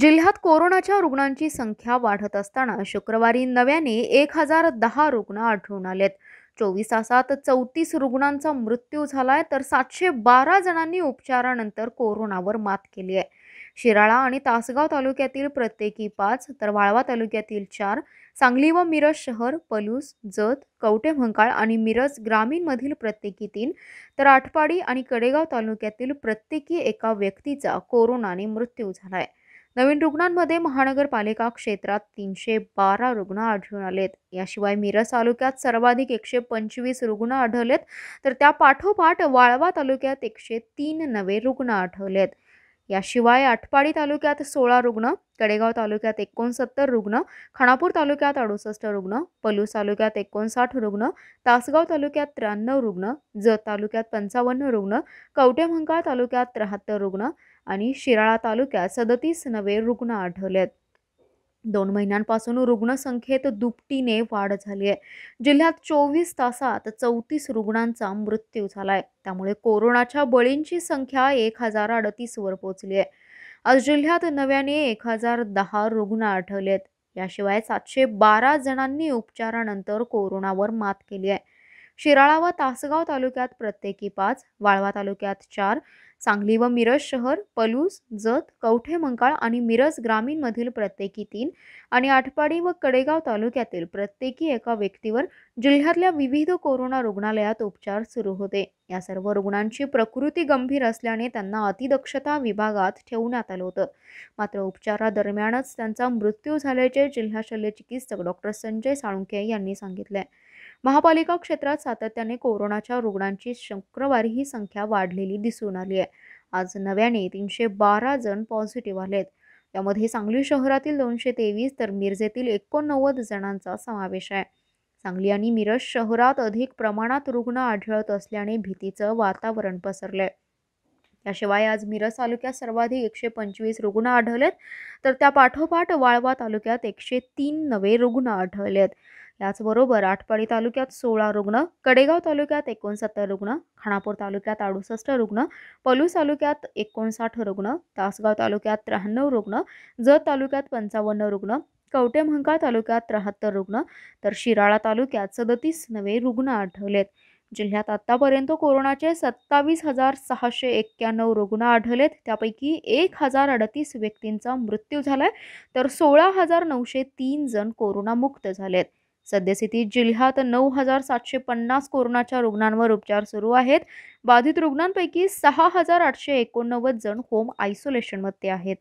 जिल्ह्यात कोरोनाच्या रुग्णांची संख्या वाढत असताना शुक्रवारी नव्याने एक हजार दहा रुग्ण आढळून आलेत चोवीस तासात चौतीस रुग्णांचा मृत्यू झालाय तर सातशे बारा जणांनी उपचारानंतर कोरोनावर मात केली आहे शिराळा आणि तासगाव तालुक्यातील प्रत्येकी पाच तर वाळवा तालुक्यातील चार सांगली व मिरज शहर पलूस जत कवटे भंकाळ आणि मिरज ग्रामीणमधील प्रत्येकी तीन तर आठपाडी आणि कडेगाव तालुक्यातील प्रत्येकी एका व्यक्तीचा कोरोनाने मृत्यू झाला आहे नवीन रुग्णांमध्ये महानगरपालिका क्षेत्रात तीनशे बारा रुग्ण आढळून आलेत याशिवाय मिरज तालुक्यात सर्वाधिक एकशे पंचवीस रुग्ण आढळलेत तर त्या पाठोपाठ वाळवा तालुक्यात एकशे तीन नवे रुग्ण आढळलेत याशिवाय आटपाडी तालुक्यात सोळा रुग्ण कडेगाव तालुक्यात एकोणसत्तर रुग्ण खाणापूर तालुक्यात अडुसष्ट रुग्ण पलूस तालुक्यात एकोणसाठ रुग्ण तासगाव तालुक्यात त्र्याण्णव रुग्ण जत तालुक्यात पंचावन्न रुग्ण कवटेमंकाळ तालुक्यात त्र्याहत्तर रुग्ण आणि शिराळा तालुक्यात सदतीस नवे रुग्ण आढळले दोन महिन्यांपासून रुग्णसंख्येत दुपटीने वाढ झाली आहे जिल्ह्यात चोवीस तासात चौतीस रुग्णांचा मृत्यू झाला आहे त्यामुळे कोरोनाच्या बळींची संख्या एक हजार अडतीसवर पोचली आहे आज जिल्ह्यात नव्याने एक हजार दहा रुग्ण आढळले आहेत याशिवाय सातशे बारा जणांनी उपचारानंतर कोरोनावर मात केली आहे शिराळा व तासगाव तालुक्यात प्रत्येकी पाच वाळवा तालुक्यात चार सांगली व मिरज शहर पलूस जत कवठे मंकाळ आणि मिरज ग्रामीणमधील प्रत्येकी तीन आणि आठपाडी व कडेगाव तालुक्यातील प्रत्येकी एका व्यक्तीवर जिल्ह्यातल्या विविध कोरोना रुग्णालयात उपचार सुरू होते या सर्व रुग्णांची प्रकृती गंभीर असल्याने त्यांना अतिदक्षता विभागात ठेवण्यात आलं होतं मात्र उपचारादरम्यानच त्यांचा मृत्यू झाल्याचे जिल्हा शल्य चिकित्सक डॉक्टर संजय साळुंके यांनी सांगितले महापालिका क्षेत्रात सातत्याने कोरोनाच्या रुग्णांची शुक्रवारी ही संख्या वाढलेली दिसून आली आहे आज नव्याने तीनशे बारा जण पॉझिटिव्ह आलेत त्यामध्ये सांगली शहरातील दोनशे तेवीस तर मिरजेतील एकोणनव्वद जणांचा समावेश आहे सांगली आणि मिरज शहरात अधिक प्रमाणात रुग्ण आढळत असल्याने भीतीचं वातावरण पसरलंय याशिवाय आज मिरज तालुक्यात सर्वाधिक एकशे पंचवीस रुग्ण आढळलेत तर त्या पाठोपाठ वाळवा तालुक्यात एकशे तीन नवे रुग्ण आढळलेत याचबरोबर आटपाडी तालुक्यात सोळा रुग्ण कडेगाव तालुक्यात एकोणसत्तर रुग्ण खाणापूर तालुक्यात अडुसष्ट रुग्ण पलूस तालुक्यात एकोणसाठ रुग्ण तासगाव तालुक्यात त्र्याण्णव रुग्ण जत तालुक्यात पंचावन्न रुग्ण कवटेमहंकाळ तालुक्यात त्र्याहत्तर रुग्ण तर शिराळा तालुक्यात सदतीस नवे रुग्ण आढळलेत जिल्ह्यात आत्तापर्यंत कोरोनाचे सत्तावीस हजार सहाशे एक्क्याण्णव रुग्ण आढळलेत त्यापैकी एक हजार अडतीस व्यक्तींचा मृत्यू झालाय तर सोळा हजार नऊशे तीन जण कोरोनामुक्त झालेत सद्यस्थितीत जिल्ह्यात नऊ हजार सातशे पन्नास कोरोनाच्या रुग्णांवर उपचार सुरू आहेत बाधित रुग्णांपैकी सहा हजार आठशे एकोणनव्वद जण होम आयसोलेशनमध्ये आहेत